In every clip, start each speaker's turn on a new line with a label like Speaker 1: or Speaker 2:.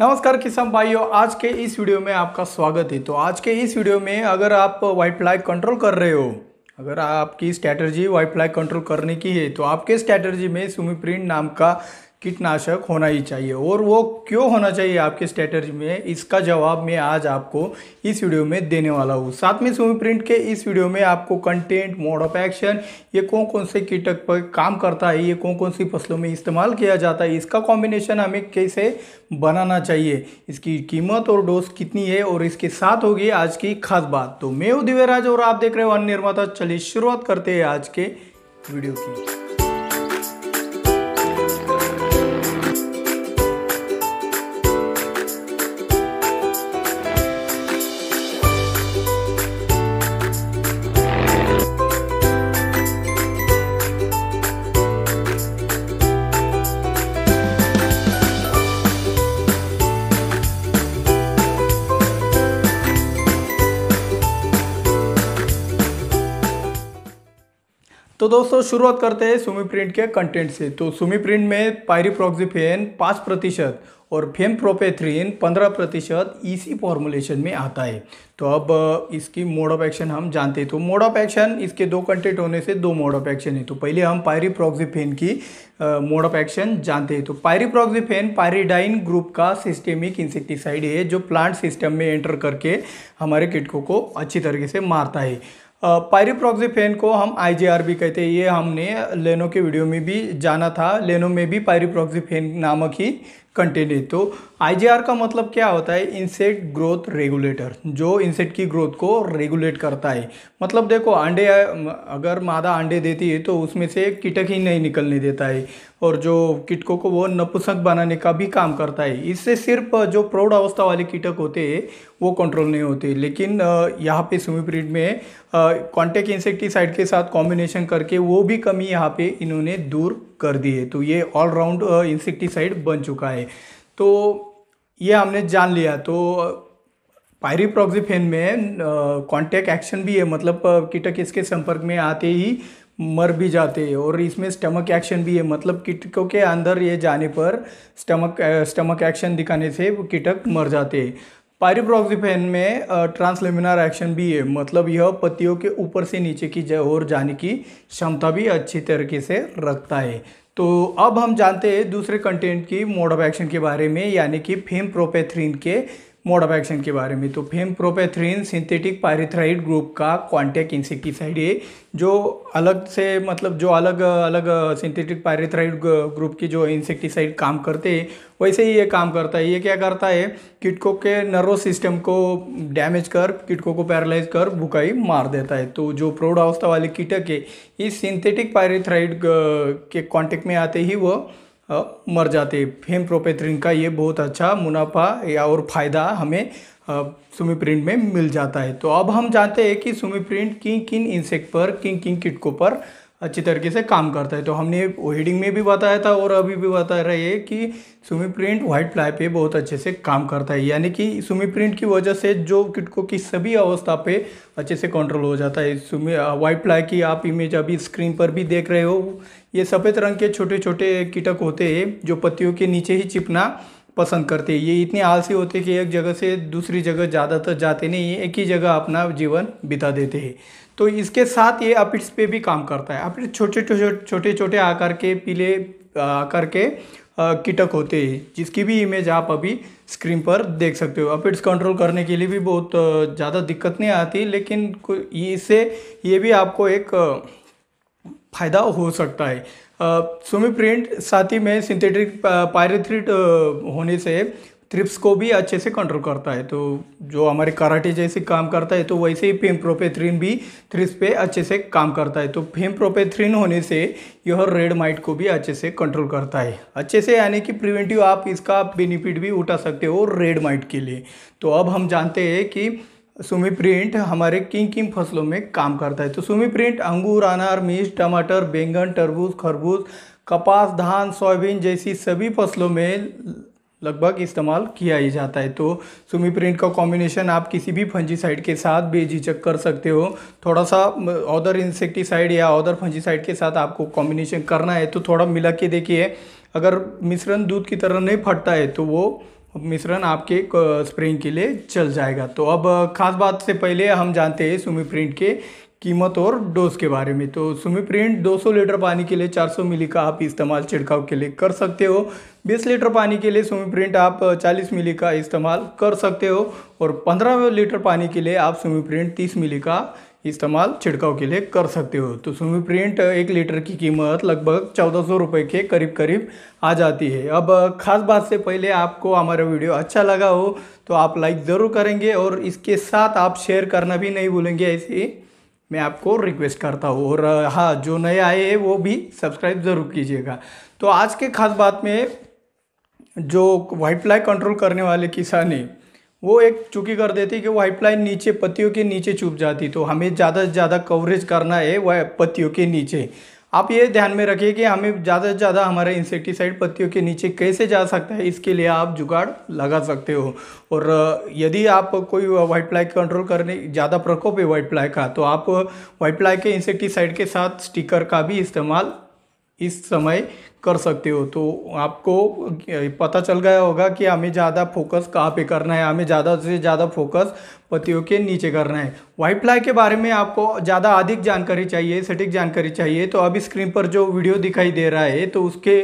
Speaker 1: नमस्कार किसान भाइयों आज के इस वीडियो में आपका स्वागत है तो आज के इस वीडियो में अगर आप वाइट फ्लैग कंट्रोल कर रहे हो अगर आपकी स्ट्रैटर्जी वाइट फ्लैग कंट्रोल करने की है तो आपके स्ट्रैटर्जी में सुमी प्रिंट नाम का कीटनाशक होना ही चाहिए और वो क्यों होना चाहिए आपके स्ट्रेटर्जी में इसका जवाब मैं आज आपको इस वीडियो में देने वाला हूँ साथ में सुमी प्रिंट के इस वीडियो में आपको कंटेंट मोड ऑफ एक्शन ये कौन कौन से कीटक पर काम करता है ये कौन कौन सी फसलों में इस्तेमाल किया जाता है इसका कॉम्बिनेशन हमें कैसे बनाना चाहिए इसकी कीमत और डोज कितनी है और इसके साथ होगी आज की खास बात तो मैं हूँ और आप देख रहे हो अन निर्माता चलिए शुरुआत करते हैं आज के वीडियो की तो दोस्तों शुरुआत करते हैं सुमी प्रिंट के कंटेंट से तो सुमी प्रिंट में पायरीप्रोक्सीफेन पाँच प्रतिशत और फेम प्रोपेथ्रीन पंद्रह प्रतिशत इसी फॉर्मुलेशन में आता है तो अब इसकी मोड ऑफ एक्शन हम जानते हैं तो मोड ऑफ एक्शन इसके दो कंटेंट होने से दो मोड ऑफ एक्शन है तो पहले हम पायरीप्रोक्सीफेन की मोड ऑफ एक्शन जानते हैं तो पायरीप्रोक्सीफेन पायरीडाइन ग्रुप का सिस्टेमिक इंसेक्टिसाइड है जो प्लांट सिस्टम में एंटर करके हमारे किटकों को अच्छी तरीके से मारता है पायरीप्रोक्सीफेन को हम भी कहते हैं ये हमने लेनो के वीडियो में भी जाना था लेनो में भी पायरीप्रोक्सीफेन नामक ही कंटेन है तो आई का मतलब क्या होता है इंसेक्ट ग्रोथ रेगुलेटर जो इंसेक्ट की ग्रोथ को रेगुलेट करता है मतलब देखो अंडे अगर मादा अंडे देती है तो उसमें से कीटक ही नहीं निकलने देता है और जो कीटकों को वो नपुसक बनाने का भी काम करता है इससे सिर्फ जो प्रौढ़ अवस्था वाले कीटक होते हैं वो कंट्रोल नहीं होते लेकिन यहाँ पे सुमिप्रीड में कॉन्टेक्ट इंसेक्टिसाइड के साथ कॉम्बिनेशन करके वो भी कमी यहाँ पे इन्होंने दूर कर दिए तो ये ऑलराउंड इंसेक्टिसाइड बन चुका है तो ये हमने जान लिया तो पायरीप्रोक्सिफेन में कॉन्टैक्ट एक्शन भी है मतलब कीटक इसके संपर्क में आते ही मर भी जाते हैं और इसमें स्टमक एक्शन भी है मतलब कीटकों के अंदर ये जाने पर स्टमक स्टमक एक्शन दिखाने से कीटक मर जाते हैं पायरिप्रोक्सिफेन में ट्रांसलेमिनार एक्शन भी है मतलब यह पतियों के ऊपर से नीचे की और जाने की क्षमता भी अच्छी तरीके से रखता है तो अब हम जानते हैं दूसरे कंटेंट की मोड ऑफ एक्शन के बारे में यानी कि फेम प्रोपेथ्रीन के मोड ऑफ एक्शन के बारे में तो fenpropathrin synthetic pyrethroid group का कॉन्टेक्ट इंसेक्टिसाइड है जो अलग से मतलब जो अलग अलग सिंथेटिक पायरेथ्राइड ग्रुप की जो इंसेक्टिसाइड काम करते हैं वैसे ही ये काम करता है ये क्या करता है किटकों के नर्वस सिस्टम को डैमेज कर किटकों को पैरालाइज कर भुकाई मार देता है तो जो प्रौढ़ अवस्था वाले कीटक है इस सिंथेटिक पायरेथ्राइड के कॉन्टेक्ट में आते ही वह मर जाते फेम प्रोपेथ्रिन का ये बहुत अच्छा मुनाफा या और फ़ायदा हमें सुमी प्रिंट में मिल जाता है तो अब हम जानते हैं कि सुमी प्रिंट किन किन इंसेक्ट पर किन किन किटकों पर अच्छी तरीके से काम करता है तो हमने वेडिंग में भी बताया था और अभी भी बता रहे हैं कि सुमी प्रिंट व्हाइट फ्लाई पे बहुत अच्छे से काम करता है यानी कि सुमी प्रिंट की वजह से जो किटको की सभी अवस्था पे अच्छे से कंट्रोल हो जाता है सुमी वाइट फ्लाई की आप इमेज अभी स्क्रीन पर भी देख रहे हो ये सफ़ेद रंग के छोटे छोटे कीटक होते हैं जो पत्तियों के नीचे ही चिपना पसंद करते हैं ये इतने आलसी होते कि एक जगह से दूसरी जगह ज़्यादातर जाते नहीं है एक ही जगह अपना जीवन बिता देते हैं तो इसके साथ ये अपिट्स पे भी काम करता है अपिट्स छोटे छोटे छोटे छोटे आकार के पीले आकार के कीटक होते हैं जिसकी भी इमेज आप अभी स्क्रीन पर देख सकते हो अपिट्स कंट्रोल करने के लिए भी बहुत ज़्यादा दिक्कत नहीं आती लेकिन इससे ये भी आपको एक फ़ायदा हो सकता है सो प्रिंट साथ ही में सिंथेटिक पायरेथ्रिट होने से थ्रिप्स को भी अच्छे से कंट्रोल करता है तो जो हमारे कराटे जैसे काम करता है तो वैसे ही फेमप्रोपेथ्रिन भी थ्रिप्स पे अच्छे से काम करता है तो फेमप्रोपेथ्रिन होने से यह रेड माइट को भी अच्छे से कंट्रोल करता है अच्छे से यानी कि प्रिवेंटिव आप इसका बेनिफिट भी उठा सकते हो रेड माइट के लिए तो अब हम जानते हैं कि सुमी प्रिंट हमारे किंग किंग फसलों में काम करता है तो सुमी प्रिंट अंगूर अनार मिर्च टमाटर बैंगन तरबूज खरबूज कपास धान सोयाबीन जैसी सभी फसलों में लगभग इस्तेमाल किया ही जाता है तो सुमी प्रिंट का कॉम्बिनेशन आप किसी भी फंजीसाइड के साथ बेझिझक कर सकते हो थोड़ा सा अदर इंसेक्टिसाइड या अदर फंजीसाइड के साथ आपको कॉम्बिनेशन करना है तो थोड़ा मिला के देखिए अगर मिश्रण दूध की तरह नहीं फटता है तो वो मिश्रण आपके स्प्रेइंग के लिए चल जाएगा तो अब खास बात से पहले हम जानते हैं सुमी प्रिंट के कीमत और डोज के बारे में तो सुमी प्रिंट 200 लीटर पानी के लिए 400 मिली का आप इस्तेमाल छिड़काव के लिए कर सकते हो 20 लीटर पानी के लिए सुमी प्रिंट आप 40 मिली का इस्तेमाल कर सकते हो और 15 लीटर पानी के लिए आप सुमी प्रिंट 30 मिली का इस्तेमाल छिड़काव के लिए कर सकते हो तो सुमी प्रिंट एक लीटर की कीमत लगभग चौदह सौ रुपये के करीब करीब आ जाती है अब ख़ास बात से पहले आपको हमारा वीडियो अच्छा लगा हो तो आप लाइक ज़रूर करेंगे और इसके साथ आप शेयर करना भी नहीं भूलेंगे ऐसे मैं आपको रिक्वेस्ट करता हूँ और हाँ जो नए आए हैं वो भी सब्सक्राइब ज़रूर कीजिएगा तो आज के खास बात में जो वाइट फ्लाई कंट्रोल करने वाले किसान हैं वो एक चुकी कर देती कि वो पाइपलाइन नीचे पत्तियों के नीचे चुप जाती तो हमें ज़्यादा से ज़्यादा कवरेज करना है वह पत्तियों के नीचे आप ये ध्यान में रखिए कि हमें ज़्यादा से ज़्यादा हमारे इंसेक्टिसाइड पत्तियों के नीचे कैसे जा सकता है इसके लिए आप जुगाड़ लगा सकते हो और यदि आप कोई वाइट प्लाई कंट्रोल करने ज़्यादा प्रकोप है वाइट प्लाई का तो आप वाइट प्लाई के इंसेक्टिसाइड के साथ स्टिकर का भी इस्तेमाल इस समय कर सकते हो तो आपको पता चल गया होगा कि हमें ज़्यादा फोकस कहाँ पे करना है हमें ज़्यादा से ज़्यादा फोकस पतियों के नीचे करना है वाइट फ्लाई के बारे में आपको ज़्यादा अधिक जानकारी चाहिए सटीक जानकारी चाहिए तो अभी स्क्रीन पर जो वीडियो दिखाई दे रहा है तो उसके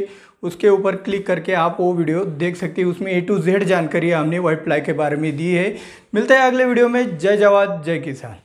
Speaker 1: उसके ऊपर क्लिक करके आप वो वीडियो देख सकते हैं उसमें ए टू जेड जानकारी हमने वाइट फ्लाई के बारे में दी है मिलते हैं अगले वीडियो में जय जवाब जय किसान